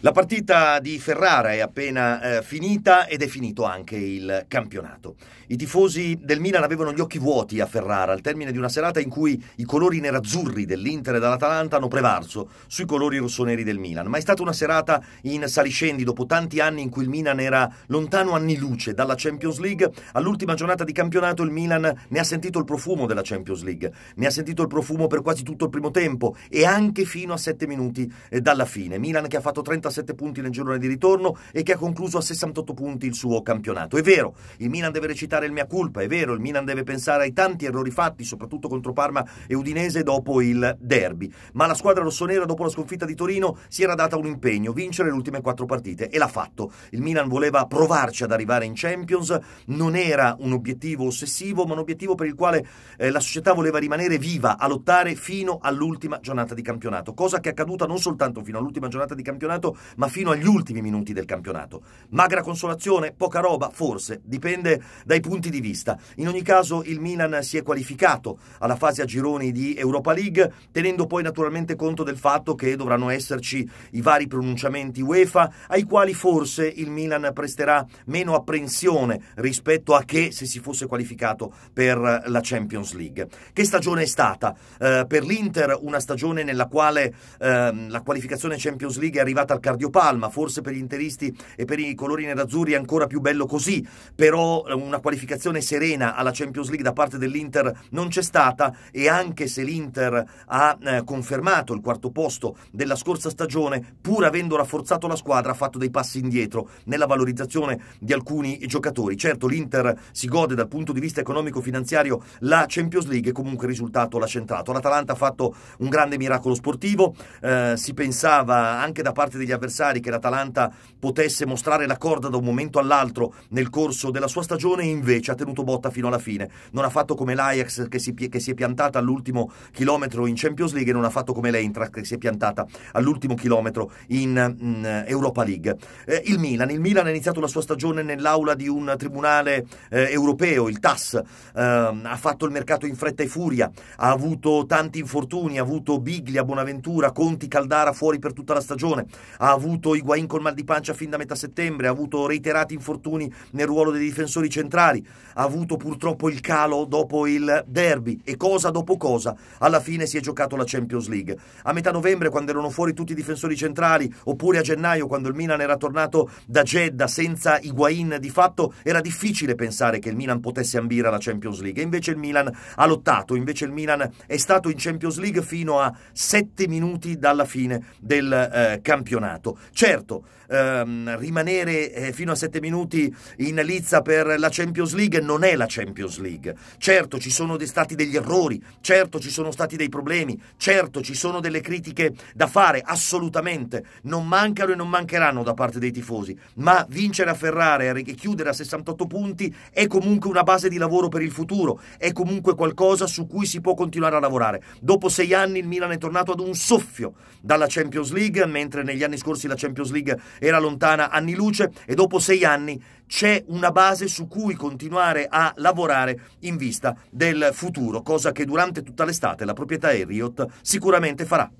La partita di Ferrara è appena eh, finita ed è finito anche il campionato. I tifosi del Milan avevano gli occhi vuoti a Ferrara al termine di una serata in cui i colori nerazzurri dell'Inter e dell'Atalanta hanno prevarso sui colori rossoneri del Milan, ma è stata una serata in saliscendi dopo tanti anni in cui il Milan era lontano anni luce dalla Champions League. All'ultima giornata di campionato il Milan ne ha sentito il profumo della Champions League, ne ha sentito il profumo per quasi tutto il primo tempo e anche fino a 7 minuti eh, dalla fine. Milan che ha fatto 30 57 punti nel girone di ritorno e che ha concluso a 68 punti il suo campionato. È vero, il Milan deve recitare il mia colpa, è vero, il Milan deve pensare ai tanti errori fatti, soprattutto contro Parma e Udinese dopo il derby, ma la squadra rossonera dopo la sconfitta di Torino si era data un impegno, vincere le ultime quattro partite e l'ha fatto. Il Milan voleva provarci ad arrivare in Champions, non era un obiettivo ossessivo, ma un obiettivo per il quale eh, la società voleva rimanere viva a lottare fino all'ultima giornata di campionato, cosa che è accaduta non soltanto fino all'ultima giornata di campionato, ma fino agli ultimi minuti del campionato. Magra consolazione, poca roba, forse, dipende dai punti di vista. In ogni caso il Milan si è qualificato alla fase a gironi di Europa League, tenendo poi naturalmente conto del fatto che dovranno esserci i vari pronunciamenti UEFA, ai quali forse il Milan presterà meno apprensione rispetto a che se si fosse qualificato per la Champions League. Che stagione è stata? Eh, per l'Inter una stagione nella quale eh, la qualificazione Champions League è arrivata al cardiopalma, forse per gli interisti e per i colori nerazzurri è ancora più bello così, però eh, una qualificazione serena alla Champions League da parte dell'Inter non c'è stata e anche se l'Inter ha eh, confermato il quarto posto della scorsa stagione, pur avendo rafforzato la squadra, ha fatto dei passi indietro nella valorizzazione di alcuni giocatori. Certo, l'Inter si gode dal punto di vista economico-finanziario la Champions League e comunque il risultato l'ha centrato. L'Atalanta ha fatto un grande miracolo sportivo, eh, si pensava anche da parte degli avversari che l'Atalanta potesse mostrare la corda da un momento all'altro nel corso della sua stagione e invece ha tenuto botta fino alla fine. Non ha fatto come l'Ajax che si, che si è piantata all'ultimo chilometro in Champions League e non ha fatto come l'Eintracht che si è piantata all'ultimo chilometro in, in mm, Europa League. Eh, il Milan, il Milan ha iniziato la sua stagione nell'aula di un tribunale eh, europeo, il TAS, eh, ha fatto il mercato in fretta e furia, ha avuto tanti infortuni, ha avuto Biglia, Bonaventura, Conti, Caldara fuori per tutta la stagione, ha ha avuto Higuain col mal di pancia fin da metà settembre, ha avuto reiterati infortuni nel ruolo dei difensori centrali, ha avuto purtroppo il calo dopo il derby e cosa dopo cosa alla fine si è giocato la Champions League. A metà novembre quando erano fuori tutti i difensori centrali oppure a gennaio quando il Milan era tornato da Jeddah senza Higuain di fatto era difficile pensare che il Milan potesse ambire alla Champions League e invece il Milan ha lottato, invece il Milan è stato in Champions League fino a 7 minuti dalla fine del eh, campionato campionato. Certo, ehm, rimanere eh, fino a 7 minuti in lizza per la Champions League non è la Champions League. Certo, ci sono stati degli errori, certo ci sono stati dei problemi, certo ci sono delle critiche da fare, assolutamente. Non mancano e non mancheranno da parte dei tifosi, ma vincere a Ferrari e chiudere a 68 punti è comunque una base di lavoro per il futuro, è comunque qualcosa su cui si può continuare a lavorare. Dopo sei anni il Milan è tornato ad un soffio dalla Champions League, mentre negli anni scorsi scorsi la Champions League era lontana anni luce e dopo sei anni c'è una base su cui continuare a lavorare in vista del futuro, cosa che durante tutta l'estate la proprietà Elliott sicuramente farà.